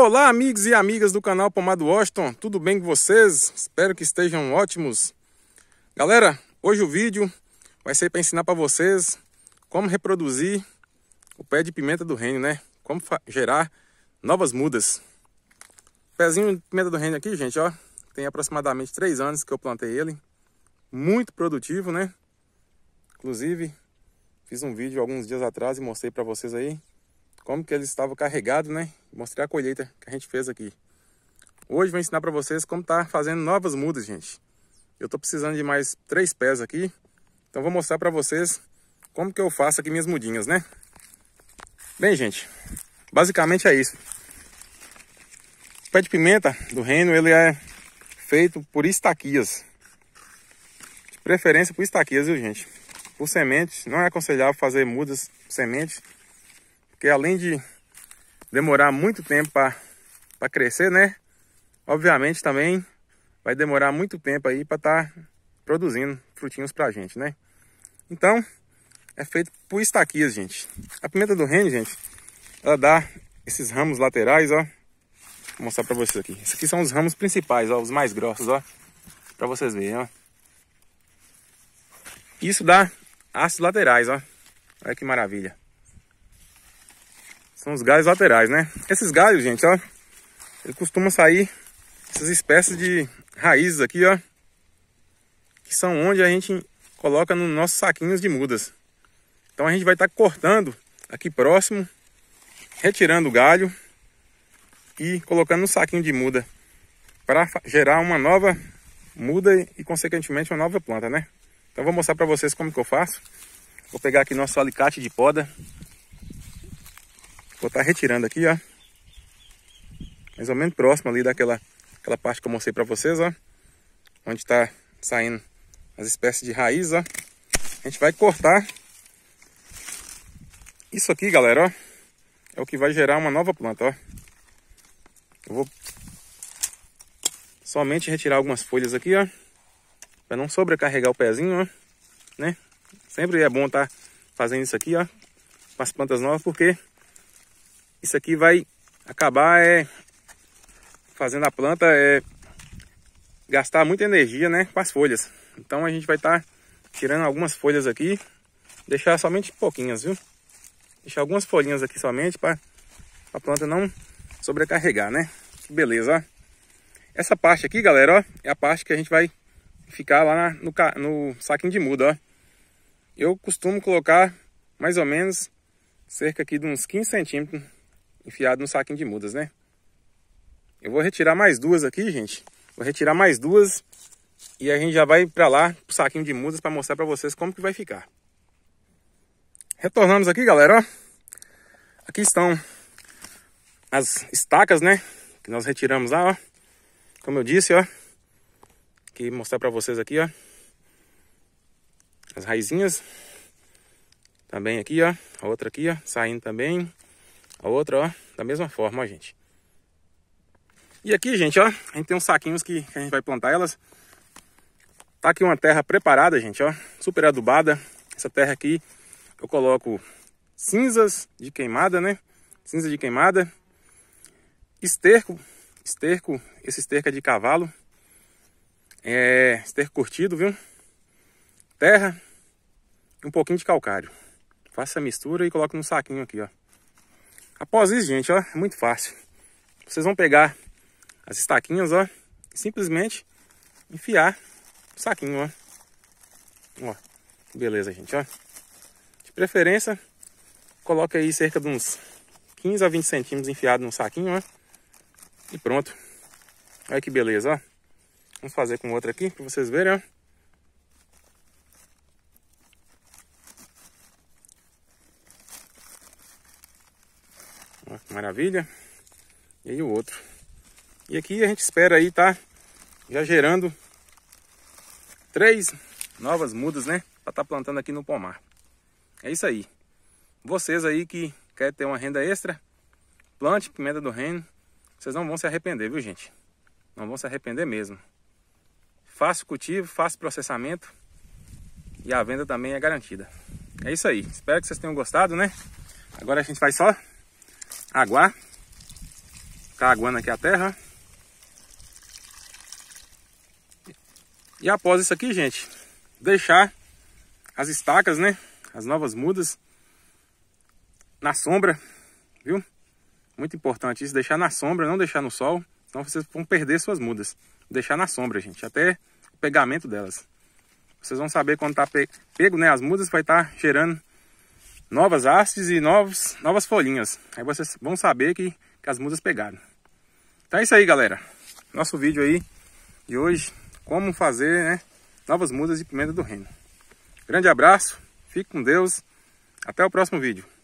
Olá, amigos e amigas do canal Pomado Washington, tudo bem com vocês? Espero que estejam ótimos. Galera, hoje o vídeo vai ser para ensinar para vocês como reproduzir o pé de pimenta do reino, né? Como gerar novas mudas. Pezinho de pimenta do reino aqui, gente, ó, tem aproximadamente 3 anos que eu plantei ele. Muito produtivo, né? Inclusive, fiz um vídeo alguns dias atrás e mostrei para vocês aí como que ele estava carregado, né? Mostrei a colheita que a gente fez aqui. Hoje vou ensinar para vocês como tá fazendo novas mudas, gente. Eu tô precisando de mais três pés aqui. Então vou mostrar para vocês como que eu faço aqui minhas mudinhas, né? Bem, gente, basicamente é isso. O pé de pimenta do reino, ele é feito por estaquias. De preferência por estaquias, viu, gente? Por sementes, não é aconselhável fazer mudas por sementes, porque além de demorar muito tempo para crescer, né? Obviamente também vai demorar muito tempo aí para estar tá produzindo frutinhos para a gente, né? Então, é feito por estaquias, gente. A pimenta do reino, gente, ela dá esses ramos laterais, ó. Vou mostrar para vocês aqui. Esses aqui são os ramos principais, ó, os mais grossos, ó. Para vocês verem, ó. Isso dá hastes laterais, ó. Olha que maravilha. São os galhos laterais, né? Esses galhos, gente, ó. Ele costuma sair essas espécies de raízes aqui, ó. Que são onde a gente coloca nos nossos saquinhos de mudas. Então a gente vai estar tá cortando aqui próximo, retirando o galho e colocando no saquinho de muda para gerar uma nova muda e consequentemente uma nova planta, né? Então vou mostrar para vocês como que eu faço. Vou pegar aqui nosso alicate de poda Vou estar tá retirando aqui, ó. Mais ou menos próximo ali daquela aquela parte que eu mostrei para vocês, ó. Onde está saindo as espécies de raiz, ó. A gente vai cortar. Isso aqui, galera, ó. É o que vai gerar uma nova planta, ó. Eu vou somente retirar algumas folhas aqui, ó. Para não sobrecarregar o pezinho, ó. Né? Sempre é bom estar tá fazendo isso aqui, ó. Com as plantas novas, porque isso aqui vai acabar é, fazendo a planta é, gastar muita energia né, com as folhas. Então a gente vai estar tá tirando algumas folhas aqui, deixar somente pouquinhas, viu? Deixar algumas folhinhas aqui somente para a planta não sobrecarregar, né? Que beleza, ó. Essa parte aqui, galera, ó, é a parte que a gente vai ficar lá na, no, no saquinho de muda, ó. Eu costumo colocar mais ou menos cerca aqui de uns 15 centímetros enfiado no saquinho de mudas, né? Eu vou retirar mais duas aqui, gente. Vou retirar mais duas e a gente já vai para lá, pro saquinho de mudas, para mostrar para vocês como que vai ficar. Retornamos aqui, galera, Aqui estão as estacas, né? Que nós retiramos lá, ó. Como eu disse, ó. Que mostrar para vocês aqui, ó. As raizinhas. Também tá aqui, ó. A outra aqui, ó. Saindo também. A outra, ó, da mesma forma, ó, gente. E aqui, gente, ó, a gente tem uns saquinhos que, a gente vai plantar elas. Tá aqui uma terra preparada, gente, ó, super adubada. Essa terra aqui eu coloco cinzas de queimada, né? Cinza de queimada. Esterco, esterco, esse esterco é de cavalo. É, esterco curtido, viu? Terra e um pouquinho de calcário. Faço a mistura e coloco num saquinho aqui, ó. Após isso, gente, ó, é muito fácil. Vocês vão pegar as estaquinhas, ó, e simplesmente enfiar o saquinho, ó. Ó, beleza, gente, ó. De preferência, coloque aí cerca de uns 15 a 20 centímetros enfiado no saquinho, ó. E pronto. Olha que beleza, ó. Vamos fazer com outra aqui para vocês verem, ó. Ó, que maravilha. E aí o outro. E aqui a gente espera aí, tá? Já gerando três novas mudas, né? Pra estar tá plantando aqui no pomar. É isso aí. Vocês aí que querem ter uma renda extra, plante pimenta do reino. Vocês não vão se arrepender, viu gente? Não vão se arrepender mesmo. Fácil cultivo, fácil processamento e a venda também é garantida. É isso aí. Espero que vocês tenham gostado, né? Agora a gente vai só aguar. Ficar aguando aqui a terra. E após isso aqui, gente, deixar as estacas, né? As novas mudas na sombra, viu? Muito importante isso, deixar na sombra, não deixar no sol. Senão vocês vão perder suas mudas. Deixar na sombra, gente, até o pegamento delas. Vocês vão saber quando tá pego, né? As mudas vai estar tá gerando novas hastes e novos, novas folhinhas. Aí vocês vão saber que, que as mudas pegaram. Então é isso aí, galera. Nosso vídeo aí de hoje, como fazer né, novas mudas de pimenta do reino. Grande abraço, fique com Deus, até o próximo vídeo.